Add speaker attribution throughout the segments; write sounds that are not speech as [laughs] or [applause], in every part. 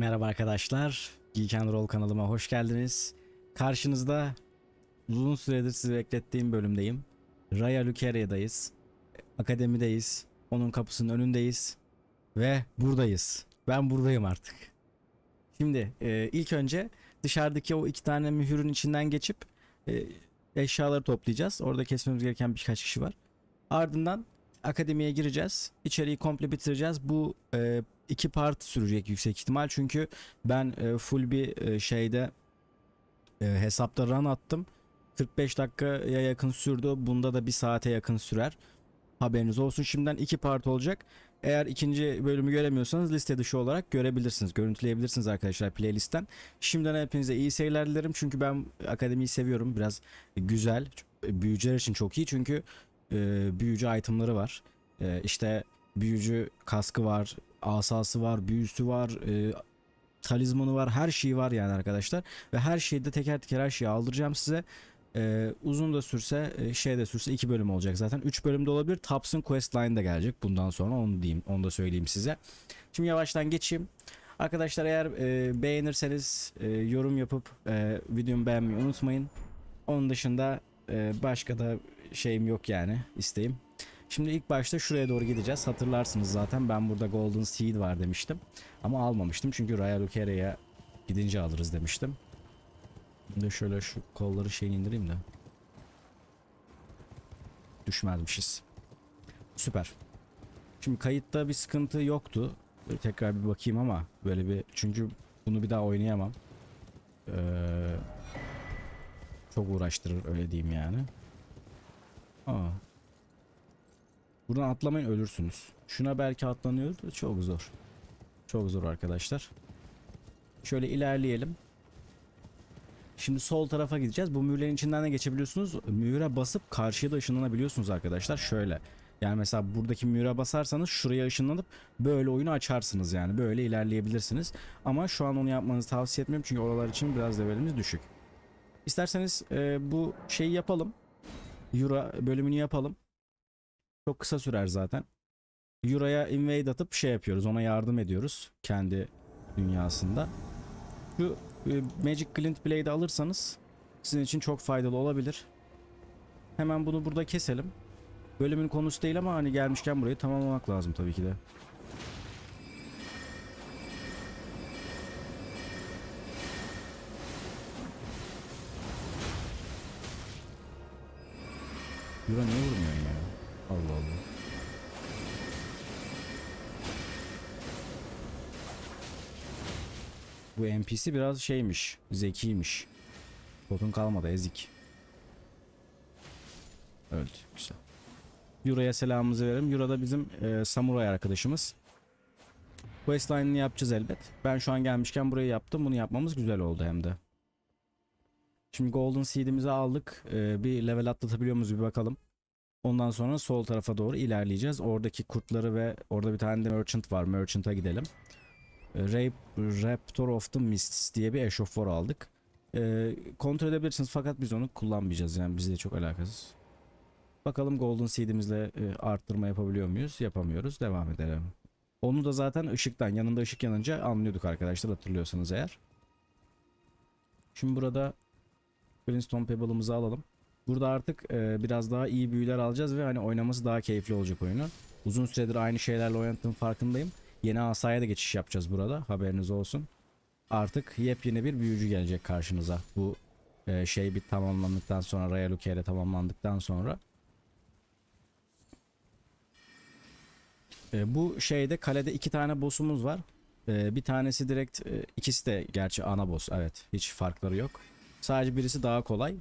Speaker 1: Merhaba arkadaşlar. Geek and Roll kanalıma hoş geldiniz. Karşınızda uzun süredir sizi beklettiğim bölümdeyim. Raya Luceria'dayız. Akademideyiz. Onun kapısının önündeyiz. Ve buradayız. Ben buradayım artık. Şimdi e, ilk önce dışarıdaki o iki tane mühürün içinden geçip e, eşyaları toplayacağız. Orada kesmemiz gereken birkaç kişi var. Ardından akademiye gireceğiz. İçeriği komple bitireceğiz. Bu e, iki part sürecek yüksek ihtimal. Çünkü ben e, full bir e, şeyde e, hesapta run attım. 45 dakikaya yakın sürdü. Bunda da bir saate yakın sürer. Haberiniz olsun. Şimdiden iki part olacak. Eğer ikinci bölümü göremiyorsanız liste dışı olarak görebilirsiniz. Görüntüleyebilirsiniz arkadaşlar playlistten. Şimdiden hepinize iyi seyirler dilerim. Çünkü ben akademiyi seviyorum. Biraz güzel. Büyücüler için çok iyi. Çünkü e, büyücü itemları var. E, işte büyücü kaskı var, asası var, büyüsü var, e, talizmanı var, her şeyi var yani arkadaşlar. Ve her şeyi de teker teker her şeyi aldıracağım size. Ee, uzun da sürse e, şey de sürse 2 bölüm olacak zaten 3 bölümde olabilir Taps'ın questline de gelecek bundan sonra onu diyeyim onu da söyleyeyim size şimdi yavaştan geçeyim arkadaşlar eğer e, beğenirseniz e, yorum yapıp e, videomu beğenmeyi unutmayın onun dışında e, başka da şeyim yok yani isteğim. Şimdi ilk başta şuraya doğru gideceğiz. Hatırlarsınız zaten ben burada Golden Seed var demiştim. Ama almamıştım çünkü Royal Lucarea'ya gidince alırız demiştim. Şimdi şöyle şu kolları şeyini indireyim de. Düşmezmişiz. Süper. Şimdi kayıtta bir sıkıntı yoktu. Böyle tekrar bir bakayım ama böyle bir çünkü bunu bir daha oynayamam. Ee, çok uğraştırır öyle diyeyim yani. Aa. Buradan atlamayın ölürsünüz. Şuna belki atlanıyor da çok zor. Çok zor arkadaşlar. Şöyle ilerleyelim. Şimdi sol tarafa gideceğiz. Bu mühürlerin içinden de geçebiliyorsunuz. Mühüre basıp karşıya da ışınlanabiliyorsunuz arkadaşlar. Şöyle. Yani mesela buradaki mühüre basarsanız şuraya ışınlanıp böyle oyunu açarsınız yani. Böyle ilerleyebilirsiniz. Ama şu an onu yapmanızı tavsiye etmiyorum. Çünkü oralar için biraz levelimiz düşük. İsterseniz e, bu şeyi yapalım. Euro bölümünü yapalım. Çok kısa sürer zaten. Euro'ya invade atıp şey yapıyoruz. Ona yardım ediyoruz. Kendi dünyasında. Şu e, Magic Glint Blade alırsanız sizin için çok faydalı olabilir. Hemen bunu burada keselim. Bölümün konusu değil ama hani gelmişken burayı tamamlamak lazım tabii ki de. Yura niye vurmuyorsun ya? Allah Allah. Bu NPC biraz şeymiş. Zekiymiş. Botun kalmadı ezik. Öldü güzel. Yura'ya selamımızı verelim. Yura da bizim e, samuray arkadaşımız. Questline'ını yapacağız elbet. Ben şu an gelmişken burayı yaptım. Bunu yapmamız güzel oldu hem de. Şimdi golden seed'imizi aldık. Ee, bir level atlatabiliyor muyuz bir bakalım. Ondan sonra sol tarafa doğru ilerleyeceğiz. Oradaki kurtları ve orada bir tane de merchant var. Merchant'a gidelim. Ee, Rape, Raptor of the Mists diye bir eşoffor aldık. Ee, kontrol edebilirsiniz fakat biz onu kullanmayacağız. Yani bizle çok alakasız. Bakalım Golden Seed'imizle e, arttırma yapabiliyor muyuz? Yapamıyoruz. Devam edelim. Onu da zaten ışıktan yanında ışık yanınca anlıyorduk arkadaşlar hatırlıyorsanız eğer. Şimdi burada Brimstone Pebble'ımızı alalım. Burada artık e, biraz daha iyi büyüler alacağız ve hani oynaması daha keyifli olacak oyunu. Uzun süredir aynı şeylerle oynadığım farkındayım. Yeni asaya da geçiş yapacağız burada haberiniz olsun. Artık yepyeni bir büyücü gelecek karşınıza. Bu e, şey bir tamamlandıktan sonra Raya Lucaire tamamlandıktan sonra. E, bu şeyde kalede iki tane boss'umuz var. E, bir tanesi direkt e, ikisi de gerçi ana boss evet hiç farkları yok. Sadece birisi daha kolay.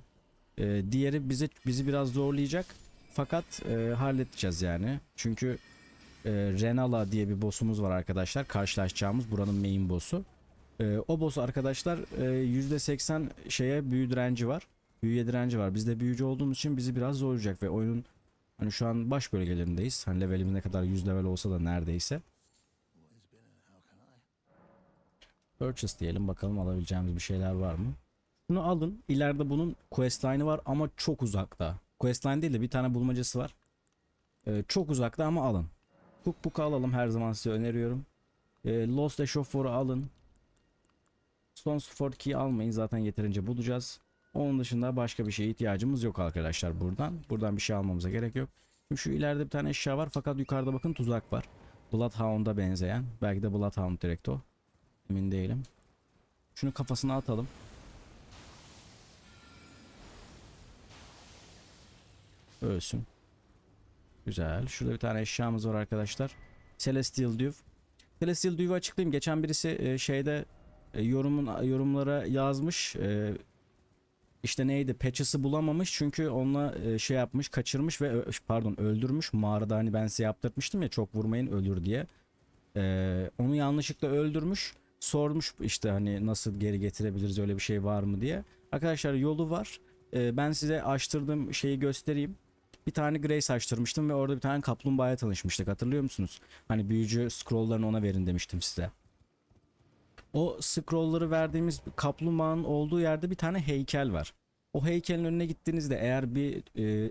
Speaker 1: E, diğeri bizi bizi biraz zorlayacak. Fakat e, halledeceğiz yani. Çünkü e, Renala diye bir boss'umuz var arkadaşlar. Karşılaşacağımız buranın main boss'u. E, o boss arkadaşlar e, %80 şeye büyü direnci var. Büyüye direnci var. Biz de büyücü olduğumuz için bizi biraz zorlayacak ve oyunun hani şu an baş bölgelerindeyiz. Hani levelimiz ne kadar 100 level olsa da neredeyse. Purchase diyelim bakalım alabileceğimiz bir şeyler var mı? Bunu alın. İleride bunun questline'ı var ama çok uzakta. Questline değil de bir tane bulmacası var. Ee, çok uzakta ama alın. Cookbook'u alalım her zaman size öneriyorum. Ee, Lost Eşofor'u alın. Stones Ford Key almayın zaten yeterince bulacağız. Onun dışında başka bir şeye ihtiyacımız yok arkadaşlar buradan. Buradan bir şey almamıza gerek yok. Şimdi şu ileride bir tane eşya var fakat yukarıda bakın tuzak var. Bloodhound'a benzeyen. Belki de Bloodhound direkt o. Emin değilim. Şunu kafasına atalım. Ölsün. Güzel. Şurada bir tane eşyamız var arkadaşlar. Celestial Dew. Celestial Dew'u açıklayayım. Geçen birisi e, şeyde e, yorumun yorumlara yazmış. E, işte neydi? Patches'ı bulamamış çünkü onunla e, şey yapmış, kaçırmış ve pardon öldürmüş. Mağarada hani ben size yaptırtmıştım ya çok vurmayın ölür diye. E, onu yanlışlıkla öldürmüş. Sormuş işte hani nasıl geri getirebiliriz öyle bir şey var mı diye. Arkadaşlar yolu var. E, ben size açtırdığım şeyi göstereyim bir tane grey saçtırmıştım ve orada bir tane kaplumbağaya tanışmıştık hatırlıyor musunuz? Hani büyücü scrolllarını ona verin demiştim size. O scrollları verdiğimiz kaplumbağanın olduğu yerde bir tane heykel var. O heykelin önüne gittiğinizde eğer bir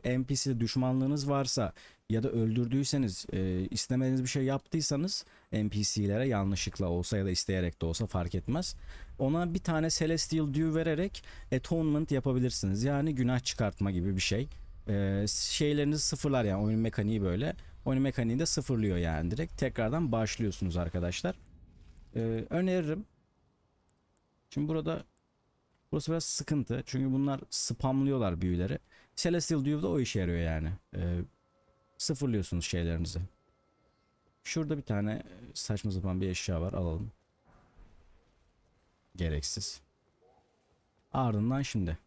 Speaker 1: e, NPC düşmanlığınız varsa ya da öldürdüyseniz e, istemediğiniz bir şey yaptıysanız NPC'lere yanlışlıkla olsa ya da isteyerek de olsa fark etmez. Ona bir tane Celestial Dew vererek atonement yapabilirsiniz. Yani günah çıkartma gibi bir şey e, ee, şeylerinizi sıfırlar yani oyun mekaniği böyle. Oyun mekaniği de sıfırlıyor yani direkt. Tekrardan başlıyorsunuz arkadaşlar. E, öneririm. Şimdi burada burası biraz sıkıntı. Çünkü bunlar spamlıyorlar büyüleri. Celestial Dube'da o işe yarıyor yani. E, sıfırlıyorsunuz şeylerinizi. Şurada bir tane saçma sapan bir eşya var alalım. Gereksiz. Ardından şimdi.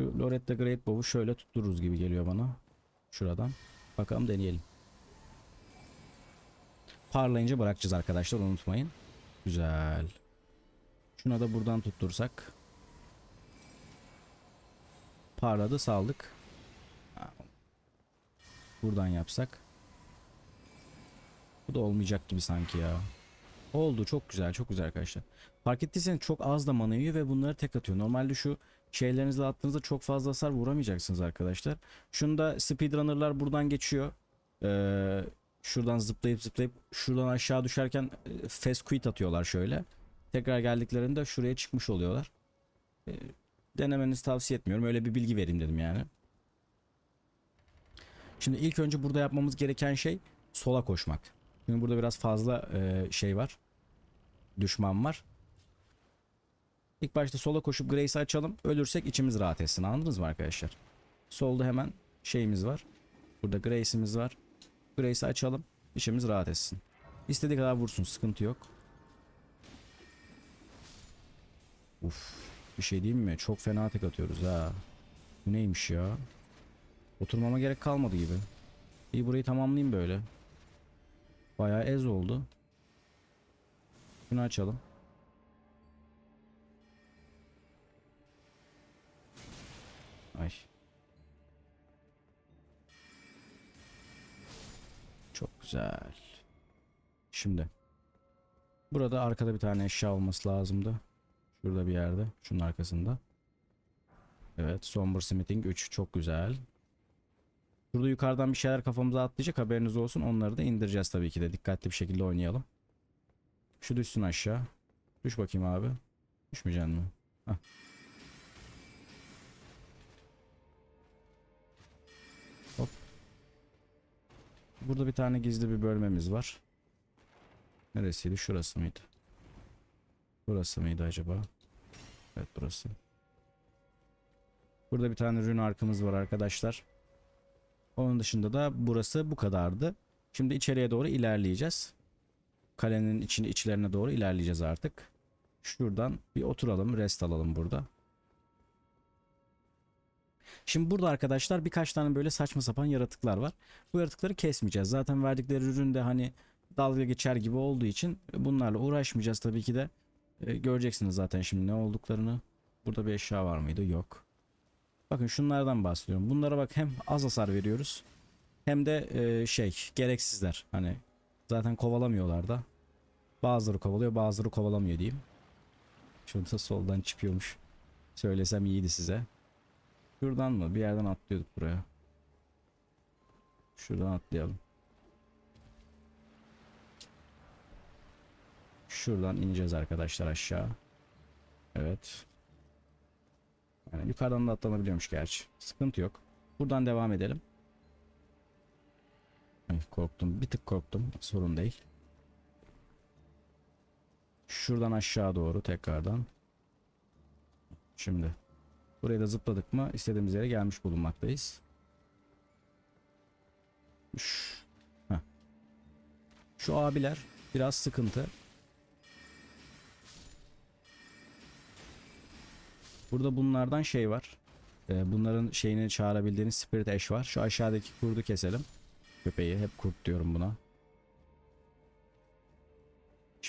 Speaker 1: Şu Loretta Great Bow'u şöyle tuttururuz gibi geliyor bana. Şuradan. Bakalım deneyelim. Parlayınca bırakacağız arkadaşlar unutmayın. Güzel. Şuna da buradan tuttursak. Parladı saldık. Buradan yapsak. Bu da olmayacak gibi sanki ya. Oldu çok güzel çok güzel arkadaşlar. Fark ettiyseniz çok az da mana yiyor ve bunları tek atıyor. Normalde şu şeylerinizle attığınızda çok fazla hasar vuramayacaksınız arkadaşlar. Şunda speedrunner'lar buradan geçiyor. Ee, şuradan zıplayıp zıplayıp şuradan aşağı düşerken e, fast quit atıyorlar şöyle. Tekrar geldiklerinde şuraya çıkmış oluyorlar. Ee, denemenizi tavsiye etmiyorum. Öyle bir bilgi vereyim dedim yani. Şimdi ilk önce burada yapmamız gereken şey sola koşmak. Şimdi burada biraz fazla e, şey var. Düşman var. İlk başta sola koşup Grace'i açalım. Ölürsek içimiz rahat etsin. Anladınız mı arkadaşlar? Solda hemen şeyimiz var. Burada Grace'imiz var. Grace'i açalım. İçimiz rahat etsin. İstediği kadar vursun. Sıkıntı yok. Uf. Bir şey diyeyim mi? Çok fena tek atıyoruz ha. Bu neymiş ya? Oturmama gerek kalmadı gibi. İyi burayı tamamlayayım böyle. Bayağı ez oldu. Bunu açalım. Ay, Çok güzel. Şimdi. Burada arkada bir tane eşya olması lazımdı. Şurada bir yerde. Şunun arkasında. Evet. Somber Smithing 3. Çok güzel. Şurada yukarıdan bir şeyler kafamıza atlayacak. Haberiniz olsun. Onları da indireceğiz tabii ki de. Dikkatli bir şekilde oynayalım. Şu düşsün aşağı. Düş bakayım abi. Düşmeyecek mi? Heh. Burada bir tane gizli bir bölmemiz var. Neresiydi? Şurası mıydı? Burası mıydı acaba? Evet burası. Burada bir tane rün arkamız var arkadaşlar. Onun dışında da burası bu kadardı. Şimdi içeriye doğru ilerleyeceğiz. Kalenin içine içlerine doğru ilerleyeceğiz artık. Şuradan bir oturalım, rest alalım burada. Şimdi burada arkadaşlar birkaç tane böyle saçma sapan yaratıklar var. Bu yaratıkları kesmeyeceğiz. Zaten verdikleri ürün de hani dalga geçer gibi olduğu için bunlarla uğraşmayacağız tabii ki de. E, göreceksiniz zaten şimdi ne olduklarını. Burada bir eşya var mıydı? Yok. Bakın şunlardan bahsediyorum. Bunlara bak hem az hasar veriyoruz hem de e, şey gereksizler. Hani zaten kovalamıyorlar da. Bazıları kovalıyor bazıları kovalamıyor diyeyim. Şurada soldan çıkıyormuş. Söylesem iyiydi size. Şuradan mı? Bir yerden atlıyorduk buraya. Şuradan atlayalım. Şuradan ineceğiz arkadaşlar aşağı. Evet. Yani yukarıdan da atlanabiliyormuş gerçi. Sıkıntı yok. Buradan devam edelim. korktum. Bir tık korktum. Sorun değil. Şuradan aşağı doğru tekrardan. Şimdi. Buraya da zıpladık mı istediğimiz yere gelmiş bulunmaktayız. Şu, abiler biraz sıkıntı. Burada bunlardan şey var. Ee, bunların şeyini çağırabildiğiniz Spirit Ash var. Şu aşağıdaki kurdu keselim. Köpeği hep kurt diyorum buna.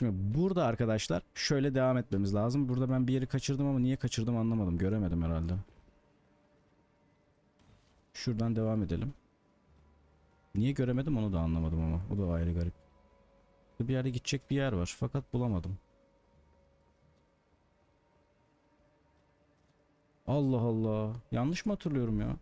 Speaker 1: Şimdi burada arkadaşlar şöyle devam etmemiz lazım. Burada ben bir yeri kaçırdım ama niye kaçırdım anlamadım. Göremedim herhalde. Şuradan devam edelim. Niye göremedim onu da anlamadım ama. O da ayrı garip. Bir yere gidecek bir yer var. Fakat bulamadım. Allah Allah. Yanlış mı hatırlıyorum ya?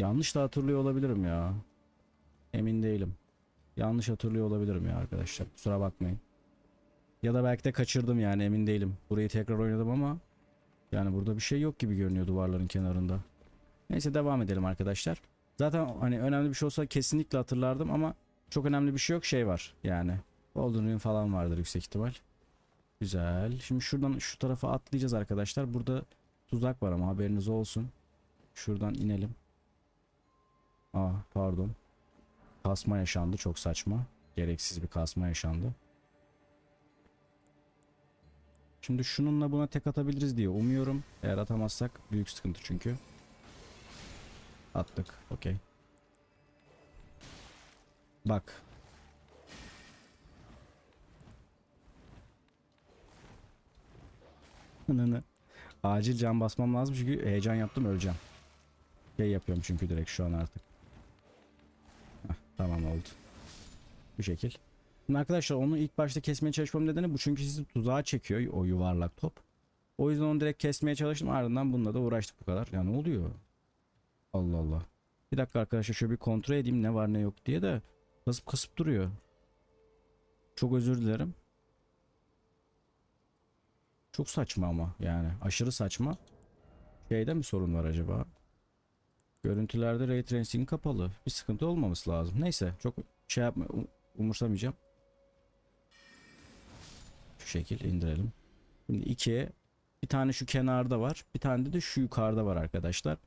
Speaker 1: Yanlış da hatırlıyor olabilirim ya. Emin değilim. Yanlış hatırlıyor olabilirim ya arkadaşlar. Kusura bakmayın. Ya da belki de kaçırdım yani emin değilim. Burayı tekrar oynadım ama yani burada bir şey yok gibi görünüyor duvarların kenarında. Neyse devam edelim arkadaşlar. Zaten hani önemli bir şey olsa kesinlikle hatırlardım ama çok önemli bir şey yok şey var yani. Golden Ring falan vardır yüksek ihtimal. Güzel. Şimdi şuradan şu tarafa atlayacağız arkadaşlar. Burada tuzak var ama haberiniz olsun. Şuradan inelim. Aa ah, pardon. Kasma yaşandı çok saçma. Gereksiz bir kasma yaşandı. Şimdi şununla buna tek atabiliriz diye umuyorum. Eğer atamazsak büyük sıkıntı çünkü. Attık. Okey. Bak. Nını. [laughs] Acil can basmam lazım çünkü heyecan yaptım öleceğim. Şey yapıyorum çünkü direkt şu an artık. Tamam oldu. Bu şekil. Şimdi arkadaşlar onu ilk başta kesmeye çalışmam nedeni bu çünkü sizi tuzağa çekiyor o yuvarlak top. O yüzden onu direkt kesmeye çalıştım ardından bununla da uğraştık bu kadar. Ya ne oluyor? Allah Allah. Bir dakika arkadaşlar şöyle bir kontrol edeyim ne var ne yok diye de kasıp kasıp duruyor. Çok özür dilerim. Çok saçma ama yani aşırı saçma. Şeyde mi sorun var acaba? Görüntülerde ray tracing kapalı. Bir sıkıntı olmaması lazım. Neyse çok şey yapma um, umursamayacağım. Şu şekil indirelim. Şimdi iki, bir tane şu kenarda var. Bir tane de şu yukarıda var arkadaşlar.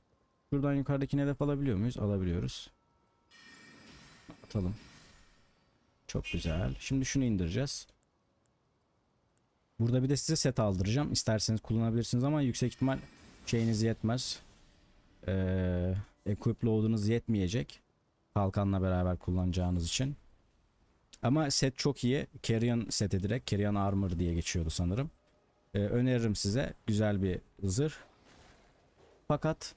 Speaker 1: Şuradan yukarıdakini hedef alabiliyor muyuz? Alabiliyoruz. Atalım. Çok güzel. Şimdi şunu indireceğiz. Burada bir de size set aldıracağım. İsterseniz kullanabilirsiniz ama yüksek ihtimal şeyiniz yetmez e, ee, equip load'unuz yetmeyecek. Kalkanla beraber kullanacağınız için. Ama set çok iyi. Carrion seti direkt. Carrion Armor diye geçiyordu sanırım. E, öneririm size. Güzel bir zırh. Fakat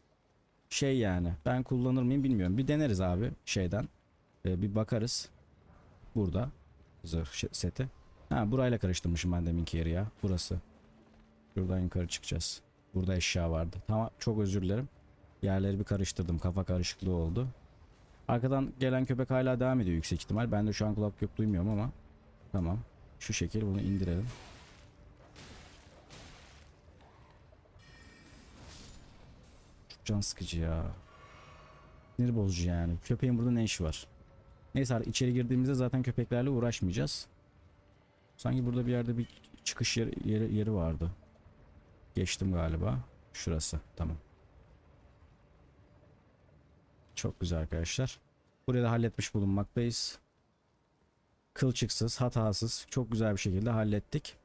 Speaker 1: şey yani ben kullanır mıyım bilmiyorum. Bir deneriz abi şeyden. E, bir bakarız. Burada zırh seti. Ha burayla karıştırmışım ben deminki yeri ya. Burası. Şuradan yukarı çıkacağız. Burada eşya vardı. Tamam çok özür dilerim. Yerleri bir karıştırdım. Kafa karışıklığı oldu. Arkadan gelen köpek hala devam ediyor yüksek ihtimal. Ben de şu an kulak yok duymuyorum ama. Tamam. Şu şekil bunu indirelim. Çok can sıkıcı ya. Sinir bozucu yani. Köpeğin burada ne işi var? Neyse artık içeri girdiğimizde zaten köpeklerle uğraşmayacağız. Sanki burada bir yerde bir çıkış yeri, yeri, yeri vardı. Geçtim galiba. Şurası. Tamam. Çok güzel arkadaşlar. Burayı da halletmiş bulunmaktayız. Kılçıksız, hatasız çok güzel bir şekilde hallettik.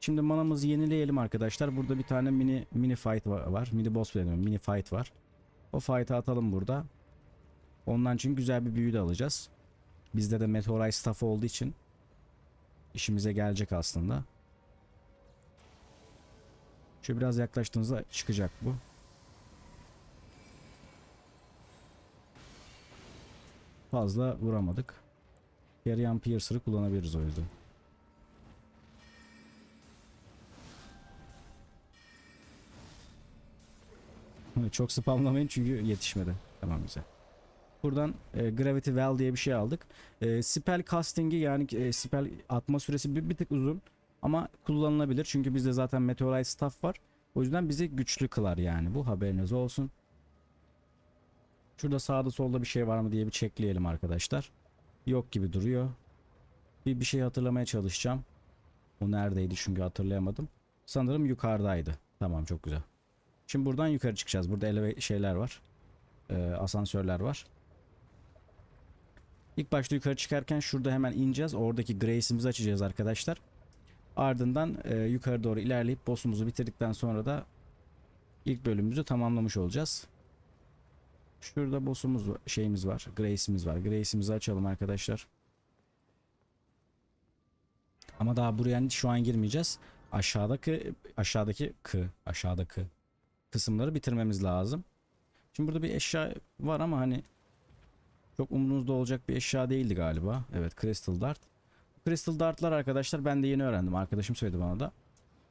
Speaker 1: Şimdi manamızı yenileyelim arkadaşlar. Burada bir tane mini mini fight var. Mini boss deniyorum. Mini fight var. O fight'ı atalım burada. Ondan için güzel bir büyü de alacağız. Bizde de Meteorite staff olduğu için işimize gelecek aslında. Şu biraz yaklaştığınızda çıkacak bu. fazla vuramadık. Yarayan Piercer'ı kullanabiliriz o yüzden. [laughs] Çok spamlamayın çünkü yetişmedi. Tamam güzel. Buradan e, Gravity Well diye bir şey aldık. E, spell casting'i yani e, spell atma süresi bir, bir tık uzun ama kullanılabilir. Çünkü bizde zaten Meteorite Staff var. O yüzden bizi güçlü kılar yani bu haberiniz olsun. Şurada sağda solda bir şey var mı diye bir çekleyelim arkadaşlar. Yok gibi duruyor. Bir, bir şey hatırlamaya çalışacağım. Bu neredeydi çünkü hatırlayamadım. Sanırım yukarıdaydı. Tamam çok güzel. Şimdi buradan yukarı çıkacağız. Burada eleve şeyler var. Ee, asansörler var. İlk başta yukarı çıkarken şurada hemen ineceğiz. Oradaki Grace'imizi açacağız arkadaşlar. Ardından e, yukarı doğru ilerleyip boss'umuzu bitirdikten sonra da ilk bölümümüzü tamamlamış olacağız. Şurada boss'umuz şeyimiz var. Grace'imiz var. Grace'imizi açalım arkadaşlar. Ama daha buraya şu an girmeyeceğiz. Aşağıdaki aşağıdaki kı aşağıdaki kısımları bitirmemiz lazım. Şimdi burada bir eşya var ama hani çok umurunuzda olacak bir eşya değildi galiba. Evet Crystal Dart. Crystal Dart'lar arkadaşlar ben de yeni öğrendim. Arkadaşım söyledi bana da.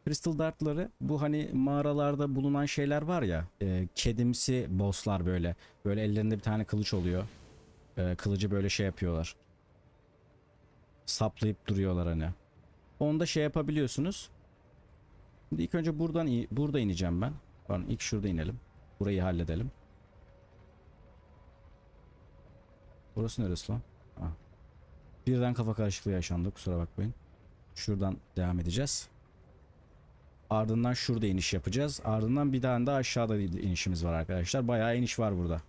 Speaker 1: Crystal Dart'ları bu hani mağaralarda bulunan şeyler var ya e, kedimsi bosslar böyle. Böyle ellerinde bir tane kılıç oluyor. E, kılıcı böyle şey yapıyorlar. Saplayıp duruyorlar hani. Onda şey yapabiliyorsunuz. Şimdi ilk önce buradan burada ineceğim ben. Pardon ilk şurada inelim. Burayı halledelim. Burası neresi lan? Ha. Ah. Birden kafa karışıklığı yaşandı kusura bakmayın. Şuradan devam edeceğiz. Ardından şurada iniş yapacağız. Ardından bir tane daha aşağıda inişimiz var arkadaşlar. Bayağı iniş var burada.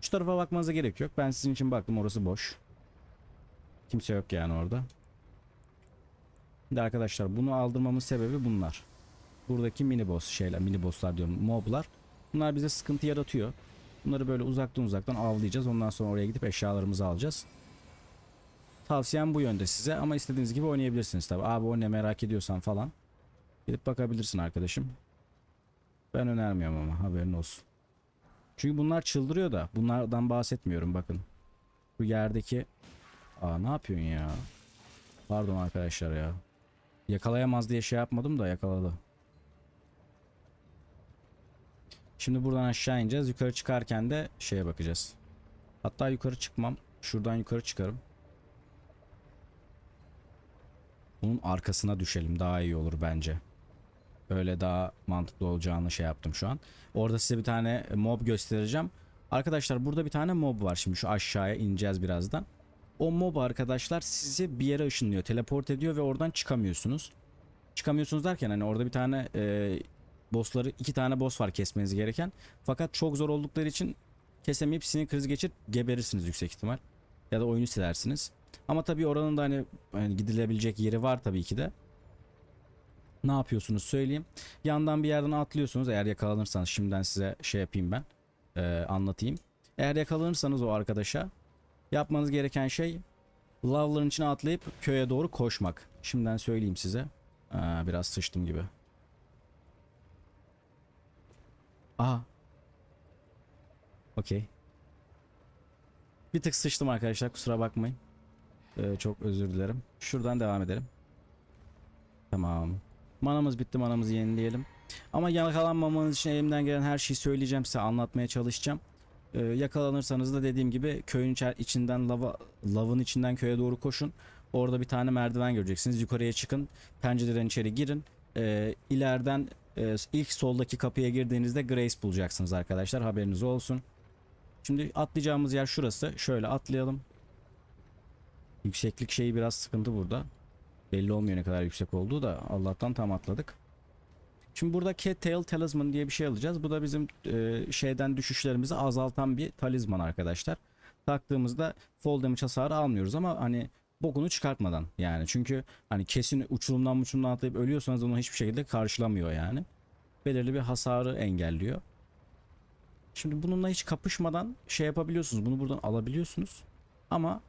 Speaker 1: Şu tarafa bakmanıza gerek yok. Ben sizin için baktım orası boş. Kimse yok yani orada. De arkadaşlar bunu aldırmamın sebebi bunlar. Buradaki mini boss şeyler, mini bosslar diyorum, moblar. Bunlar bize sıkıntı yaratıyor. Bunları böyle uzaktan uzaktan avlayacağız. Ondan sonra oraya gidip eşyalarımızı alacağız. Tavsiyem bu yönde size ama istediğiniz gibi oynayabilirsiniz tabi. Abi o ne merak ediyorsan falan. Gidip bakabilirsin arkadaşım. Ben önermiyorum ama haberin olsun. Çünkü bunlar çıldırıyor da. Bunlardan bahsetmiyorum bakın. Bu yerdeki... Aa ne yapıyorsun ya? Pardon arkadaşlar ya. Yakalayamaz diye şey yapmadım da yakaladı. Şimdi buradan aşağı ineceğiz. Yukarı çıkarken de şeye bakacağız. Hatta yukarı çıkmam. Şuradan yukarı çıkarım. Bunun arkasına düşelim. Daha iyi olur bence öyle daha mantıklı olacağını şey yaptım şu an. Orada size bir tane mob göstereceğim. Arkadaşlar burada bir tane mob var şimdi şu aşağıya ineceğiz birazdan. O mob arkadaşlar sizi bir yere ışınlıyor. Teleport ediyor ve oradan çıkamıyorsunuz. Çıkamıyorsunuz derken hani orada bir tane e, bossları iki tane boss var kesmeniz gereken. Fakat çok zor oldukları için kesemeyip sinir krizi geçirip geberirsiniz yüksek ihtimal. Ya da oyunu silersiniz. Ama tabii oranın da hani, hani gidilebilecek yeri var tabii ki de ne yapıyorsunuz söyleyeyim. Yandan bir yerden atlıyorsunuz eğer yakalanırsanız şimdiden size şey yapayım ben e, anlatayım. Eğer yakalanırsanız o arkadaşa yapmanız gereken şey lavların içine atlayıp köye doğru koşmak. Şimdiden söyleyeyim size. Aa, e, biraz sıçtım gibi. Aa. Okey. Bir tık sıçtım arkadaşlar kusura bakmayın. Ee, çok özür dilerim. Şuradan devam edelim. Tamam. Manamız bitti manamızı yenileyelim. Ama yakalanmamanız için elimden gelen her şeyi söyleyeceğim size anlatmaya çalışacağım. Ee, yakalanırsanız da dediğim gibi köyün içinden lava lavın içinden köye doğru koşun. Orada bir tane merdiven göreceksiniz. Yukarıya çıkın. Pencereden içeri girin. Ee, ileriden e, ilk soldaki kapıya girdiğinizde Grace bulacaksınız arkadaşlar. Haberiniz olsun. Şimdi atlayacağımız yer şurası. Şöyle atlayalım. Yükseklik şeyi biraz sıkıntı burada. Belli olmuyor ne kadar yüksek olduğu da Allah'tan tam atladık. Şimdi burada Cattail Talisman diye bir şey alacağız. Bu da bizim e, şeyden düşüşlerimizi azaltan bir talisman arkadaşlar. Taktığımızda fall damage hasarı almıyoruz ama hani bokunu çıkartmadan yani. Çünkü hani kesin uçurumdan uçurumdan atlayıp ölüyorsanız onu hiçbir şekilde karşılamıyor yani. Belirli bir hasarı engelliyor. Şimdi bununla hiç kapışmadan şey yapabiliyorsunuz. Bunu buradan alabiliyorsunuz. Ama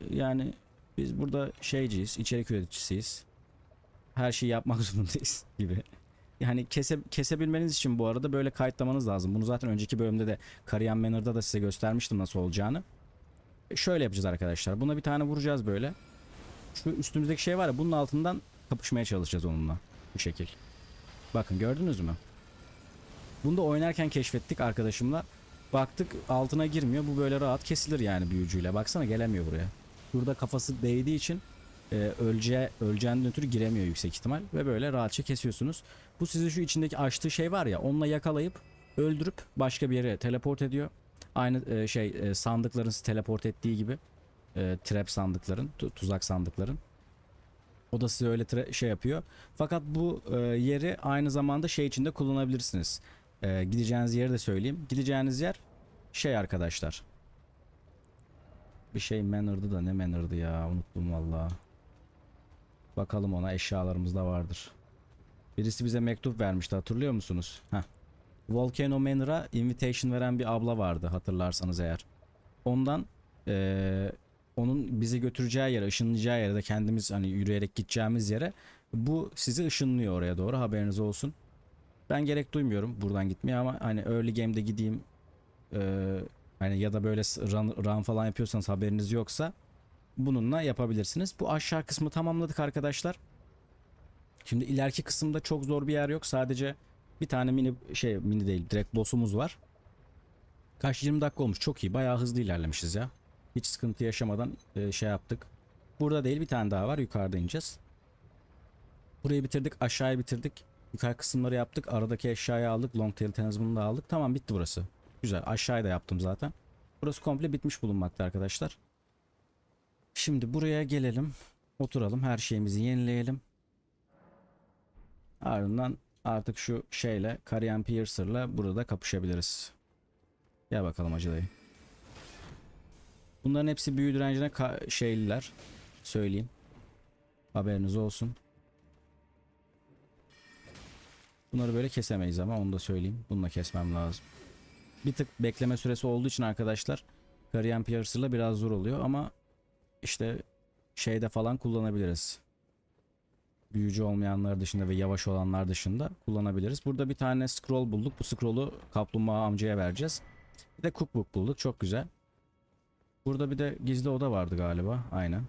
Speaker 1: e, yani biz burada şeyciyiz, içerik üreticisiyiz. Her şeyi yapmak [laughs] zorundayız gibi. Yani kese, kesebilmeniz için bu arada böyle kayıtlamanız lazım. Bunu zaten önceki bölümde de Kariyan Manner'da da size göstermiştim nasıl olacağını. E, şöyle yapacağız arkadaşlar. Buna bir tane vuracağız böyle. Şu üstümüzdeki şey var ya bunun altından kapışmaya çalışacağız onunla. Bu şekil. Bakın gördünüz mü? Bunu da oynarken keşfettik arkadaşımla. Baktık altına girmiyor. Bu böyle rahat kesilir yani büyücüyle. Baksana gelemiyor buraya. Şurada kafası değdiği için e, ölce, öleceğinden ötürü giremiyor yüksek ihtimal. Ve böyle rahatça kesiyorsunuz. Bu sizi şu içindeki açtığı şey var ya onunla yakalayıp öldürüp başka bir yere teleport ediyor. Aynı e, şey e, sandıkların sizi teleport ettiği gibi. E, trap sandıkların, tu tuzak sandıkların. O da size öyle şey yapıyor. Fakat bu e, yeri aynı zamanda şey içinde kullanabilirsiniz. E, gideceğiniz yeri de söyleyeyim. Gideceğiniz yer şey arkadaşlar. Bir şey manner'dı da ne manner'dı ya unuttum valla. Bakalım ona eşyalarımız da vardır. Birisi bize mektup vermişti hatırlıyor musunuz? Heh. Volcano Manor'a invitation veren bir abla vardı hatırlarsanız eğer. Ondan ee, onun bizi götüreceği yere, ışınlayacağı yere de kendimiz hani yürüyerek gideceğimiz yere bu sizi ışınlıyor oraya doğru haberiniz olsun. Ben gerek duymuyorum buradan gitmeye ama hani early game'de gideyim e, yani ya da böyle run, run falan yapıyorsanız haberiniz yoksa bununla yapabilirsiniz. Bu aşağı kısmı tamamladık arkadaşlar. Şimdi ileriki kısımda çok zor bir yer yok. Sadece bir tane mini şey mini değil direkt boss'umuz var. Kaç 20 dakika olmuş. Çok iyi. Bayağı hızlı ilerlemişiz ya. Hiç sıkıntı yaşamadan e, şey yaptık. Burada değil bir tane daha var. Yukarıda ineceğiz. Burayı bitirdik. Aşağıya bitirdik. Yukarı kısımları yaptık. Aradaki eşyayı aldık. Long tail tenizmini da aldık. Tamam bitti burası. Güzel. Aşağıya da yaptım zaten. Burası komple bitmiş bulunmakta arkadaşlar. Şimdi buraya gelelim. Oturalım. Her şeyimizi yenileyelim. Ardından artık şu şeyle Karian Piercer'la burada kapışabiliriz. Gel bakalım Hacı Bunların hepsi büyü direncine şeyliler. Söyleyeyim. Haberiniz olsun. Bunları böyle kesemeyiz ama onu da söyleyeyim. Bununla kesmem lazım bir tık bekleme süresi olduğu için arkadaşlar Kariyen Piercer'la biraz zor oluyor ama işte şeyde falan kullanabiliriz. Büyücü olmayanlar dışında ve yavaş olanlar dışında kullanabiliriz. Burada bir tane scroll bulduk. Bu scroll'u kaplumbağa amcaya vereceğiz. Bir de cookbook bulduk. Çok güzel. Burada bir de gizli oda vardı galiba. Aynen.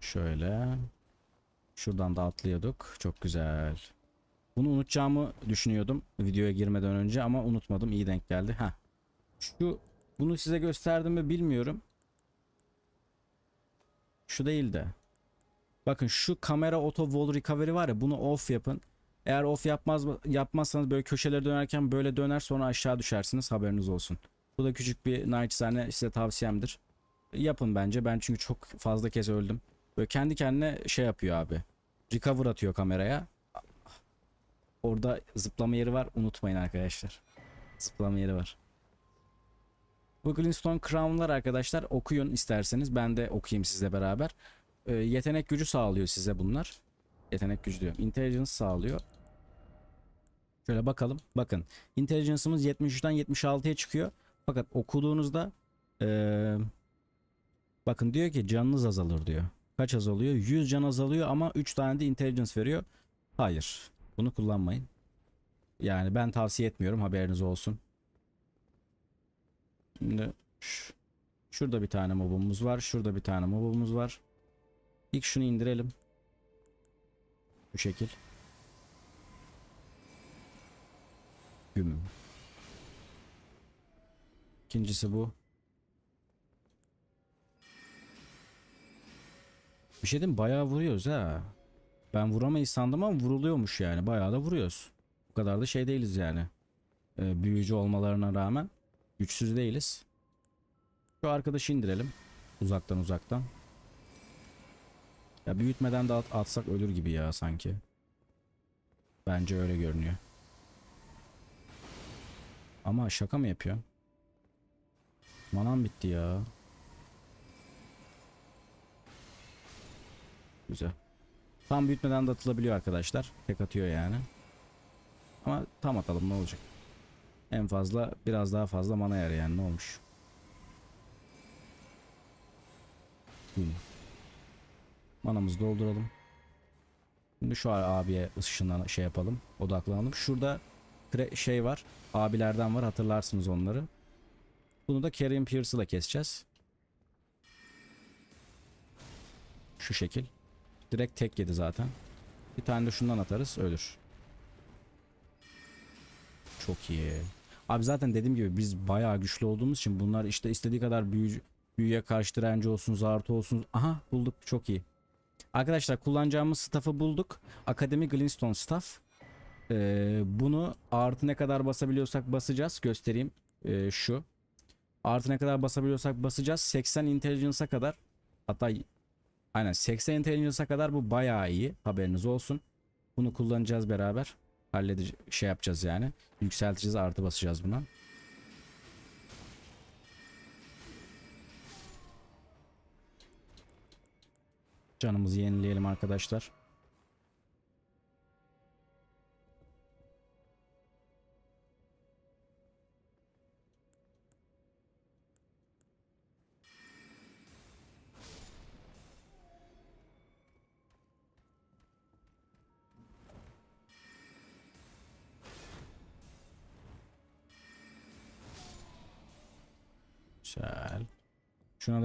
Speaker 1: Şöyle. Şuradan da atlıyorduk. Çok güzel. Bunu unutacağımı düşünüyordum videoya girmeden önce ama unutmadım. iyi denk geldi. Ha. Şu bunu size gösterdim mi bilmiyorum. Şu değil de. Bakın şu kamera auto wall recovery var ya bunu off yapın. Eğer off yapmaz yapmazsanız böyle köşeleri dönerken böyle döner sonra aşağı düşersiniz haberiniz olsun. Bu da küçük bir naçizane size tavsiyemdir. Yapın bence. Ben çünkü çok fazla kez öldüm. Böyle kendi kendine şey yapıyor abi. Recover atıyor kameraya. Orada zıplama yeri var. Unutmayın arkadaşlar. Zıplama yeri var. Bu Greenstone Crown'lar arkadaşlar okuyun isterseniz. Ben de okuyayım sizle beraber. E, yetenek gücü sağlıyor size bunlar. Yetenek gücü diyorum. Intelligence sağlıyor. Şöyle bakalım. Bakın. Intelligence'ımız 73'ten 76'ya çıkıyor. Fakat okuduğunuzda ee, bakın diyor ki canınız azalır diyor. Kaç azalıyor? 100 can azalıyor ama 3 tane de intelligence veriyor. Hayır. Bunu kullanmayın. Yani ben tavsiye etmiyorum haberiniz olsun. Şimdi şurada bir tane mobumuz var. Şurada bir tane mobumuz var. İlk şunu indirelim. Bu şekil. Güm. İkincisi bu. Bir şey diyeyim bayağı vuruyoruz ha. Ben vuramayız sandım ama vuruluyormuş yani. Bayağı da vuruyoruz. Bu kadar da şey değiliz yani. E, büyücü olmalarına rağmen güçsüz değiliz. Şu arkadaşı indirelim. Uzaktan uzaktan. Ya büyütmeden de at atsak ölür gibi ya sanki. Bence öyle görünüyor. Ama şaka mı yapıyor? Manam bitti ya. Güzel. Tam büyütmeden de atılabiliyor arkadaşlar. Tek atıyor yani. Ama tam atalım ne olacak. En fazla biraz daha fazla mana yer yani ne olmuş. Hmm. Manamızı dolduralım. Şimdi şu abiye ışınlan şey yapalım. Odaklanalım. Şurada şey var. Abilerden var. Hatırlarsınız onları. Bunu da Karen Pierce'la keseceğiz. Şu şekil. Direkt tek yedi zaten. Bir tane de şundan atarız ölür. Çok iyi. Abi zaten dediğim gibi biz bayağı güçlü olduğumuz için bunlar işte istediği kadar büyü, büyüye karşı direnci olsun, zartı olsun. Aha bulduk çok iyi. Arkadaşlar kullanacağımız staff'ı bulduk. Akademi Glinstone staff. Ee, bunu artı ne kadar basabiliyorsak basacağız. Göstereyim ee, şu. Artı ne kadar basabiliyorsak basacağız. 80 intelligence'a kadar hatta Aynen 80 intelligence'a kadar bu bayağı iyi. Haberiniz olsun. Bunu kullanacağız beraber. Halledeceğiz. Şey yapacağız yani. Yükselteceğiz. Artı basacağız buna. Canımızı yenileyelim arkadaşlar.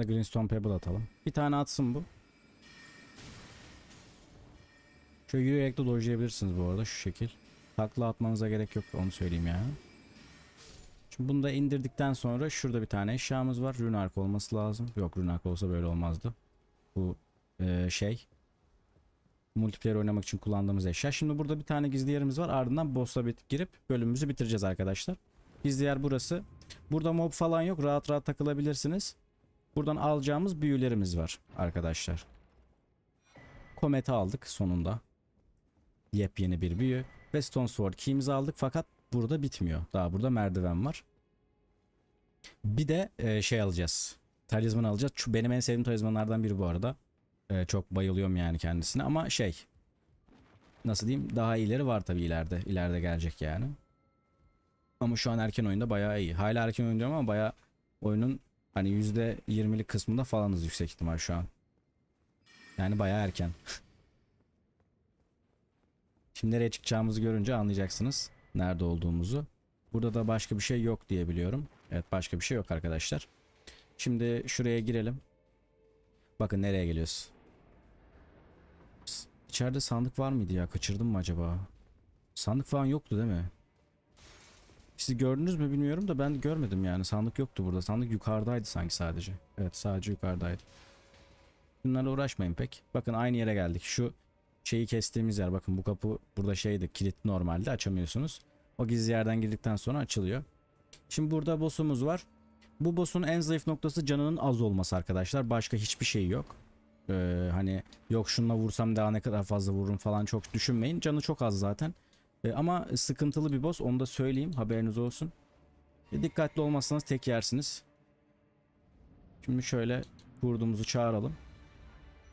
Speaker 1: tane de Greenstone Pebble atalım. Bir tane atsın bu. Şöyle yürüyerek de dojlayabilirsiniz bu arada şu şekil. Takla atmanıza gerek yok onu söyleyeyim ya. Şimdi bunu da indirdikten sonra şurada bir tane eşyamız var. Runark olması lazım. Yok Runark olsa böyle olmazdı. Bu e, şey. Multiplayer oynamak için kullandığımız eşya. Şimdi burada bir tane gizli yerimiz var. Ardından boss'a bit girip bölümümüzü bitireceğiz arkadaşlar. Gizli yer burası. Burada mob falan yok. Rahat rahat takılabilirsiniz. Buradan alacağımız büyülerimiz var arkadaşlar. Kometi aldık sonunda. Yepyeni bir büyü. Ve Stone Sword Key'imizi aldık fakat burada bitmiyor. Daha burada merdiven var. Bir de e, şey alacağız. Talizman alacağız. Şu benim en sevdiğim talizmanlardan biri bu arada. E, çok bayılıyorum yani kendisine ama şey. Nasıl diyeyim? Daha ileri var tabii ileride. İleride gelecek yani. Ama şu an erken oyunda bayağı iyi. Hala erken oynuyorum ama bayağı oyunun Hani %20'lik kısmında falanız yüksek ihtimal şu an. Yani baya erken. [laughs] Şimdi nereye çıkacağımızı görünce anlayacaksınız. Nerede olduğumuzu. Burada da başka bir şey yok diyebiliyorum. Evet başka bir şey yok arkadaşlar. Şimdi şuraya girelim. Bakın nereye geliyoruz. İçeride sandık var mıydı ya? Kaçırdım mı acaba? Sandık falan yoktu değil mi? Siz gördünüz mü bilmiyorum da ben görmedim yani. Sandık yoktu burada. Sandık yukarıdaydı sanki sadece. Evet sadece yukarıdaydı. Bunlarla uğraşmayın pek. Bakın aynı yere geldik. Şu şeyi kestiğimiz yer. Bakın bu kapı burada şeydi. Kilit normalde açamıyorsunuz. O gizli yerden girdikten sonra açılıyor. Şimdi burada boss'umuz var. Bu boss'un en zayıf noktası canının az olması arkadaşlar. Başka hiçbir şey yok. Ee, hani yok şununla vursam daha ne kadar fazla vururum falan çok düşünmeyin. Canı çok az zaten. E, ama sıkıntılı bir boss onu da söyleyeyim haberiniz olsun. E, dikkatli olmazsanız tek yersiniz. Şimdi şöyle kurdumuzu çağıralım.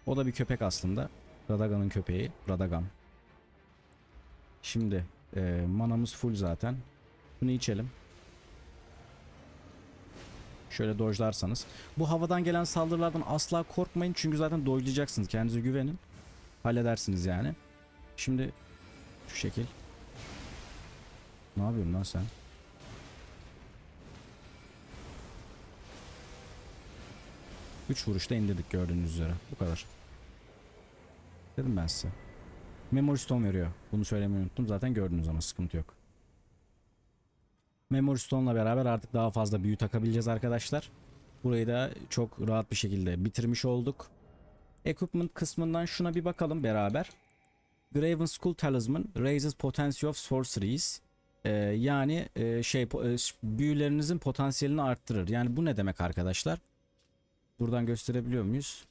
Speaker 1: O da bir köpek aslında. Radagan'ın köpeği. Radagan. Şimdi e, manamız full zaten. Bunu içelim. Şöyle dojlarsanız. Bu havadan gelen saldırılardan asla korkmayın. Çünkü zaten dojlayacaksınız. Kendinize güvenin. Halledersiniz yani. Şimdi şu şekil. Ne yapıyorsun lan sen? Üç vuruşta indirdik gördüğünüz üzere. Bu kadar. Dedim ben size. Memory Stone veriyor. Bunu söylemeyi unuttum. Zaten gördünüz ama sıkıntı yok. Memory Stone'la beraber artık daha fazla büyü takabileceğiz arkadaşlar. Burayı da çok rahat bir şekilde bitirmiş olduk. Equipment kısmından şuna bir bakalım beraber. Graven Skull Talisman raises potency of sorceries. Ee, yani e, şey e, büyülerinizin potansiyelini arttırır. Yani bu ne demek arkadaşlar? Buradan gösterebiliyor muyuz?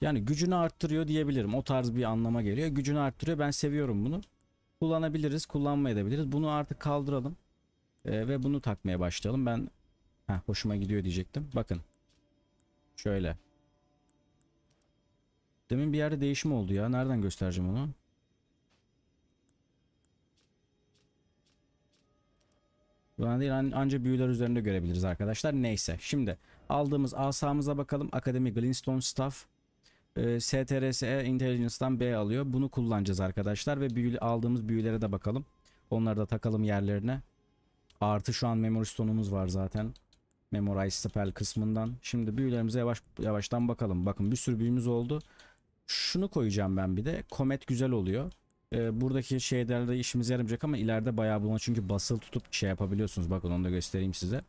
Speaker 1: Yani gücünü arttırıyor diyebilirim. O tarz bir anlama geliyor. Gücünü arttırıyor. Ben seviyorum bunu. Kullanabiliriz, kullanmayabiliriz. Bunu artık kaldıralım. Ee, ve bunu takmaya başlayalım. Ben Heh, hoşuma gidiyor diyecektim. Bakın. Şöyle. Demin bir yerde değişim oldu ya. Nereden göstereceğim onu? Buna değil an anca büyüler üzerinde görebiliriz arkadaşlar. Neyse. Şimdi aldığımız asamıza bakalım. Akademi Glinstone Staff e, STRSE Intelligence'dan B alıyor. Bunu kullanacağız arkadaşlar ve büyü, aldığımız büyülere de bakalım. Onları da takalım yerlerine. Artı şu an memory stone'umuz var zaten. Memorize spell kısmından. Şimdi büyülerimize yavaş yavaştan bakalım. Bakın bir sürü büyümüz oldu şunu koyacağım ben bir de. Komet güzel oluyor. E, buradaki şeylerde işimize yaramayacak ama ileride bayağı buna çünkü basıl tutup şey yapabiliyorsunuz. Bakın onu da göstereyim size.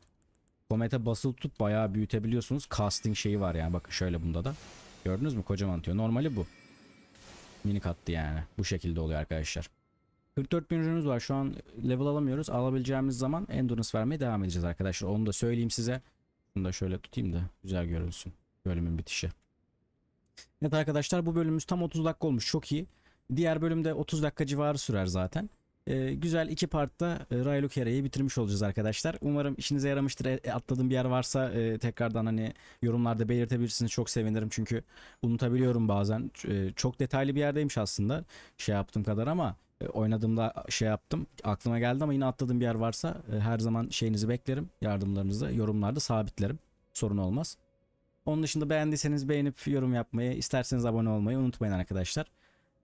Speaker 1: Komete basıl tutup bayağı büyütebiliyorsunuz. Casting şeyi var yani. Bakın şöyle bunda da. Gördünüz mü? Kocaman diyor. Normali bu. mini kattı yani. Bu şekilde oluyor arkadaşlar. 44 bin ürünümüz var. Şu an level alamıyoruz. Alabileceğimiz zaman endurance vermeye devam edeceğiz arkadaşlar. Onu da söyleyeyim size. Bunu da şöyle tutayım da güzel görünsün. Bölümün bitişi. Evet arkadaşlar bu bölümümüz tam 30 dakika olmuş. Çok iyi. Diğer bölümde 30 dakika civarı sürer zaten. Ee, güzel iki partta Ray e, Raylu bitirmiş olacağız arkadaşlar. Umarım işinize yaramıştır. E, atladığım bir yer varsa e, tekrardan hani yorumlarda belirtebilirsiniz. Çok sevinirim çünkü unutabiliyorum bazen. E, çok detaylı bir yerdeymiş aslında. Şey yaptığım kadar ama e, oynadığımda şey yaptım. Aklıma geldi ama yine atladığım bir yer varsa e, her zaman şeyinizi beklerim. Yardımlarınızı yorumlarda sabitlerim. Sorun olmaz. Onun dışında beğendiyseniz beğenip yorum yapmayı, isterseniz abone olmayı unutmayın arkadaşlar.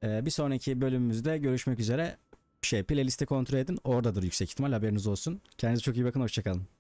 Speaker 1: Ee, bir sonraki bölümümüzde görüşmek üzere. Şey, playlisti kontrol edin. Oradadır yüksek ihtimal haberiniz olsun. Kendinize çok iyi bakın. Hoşçakalın.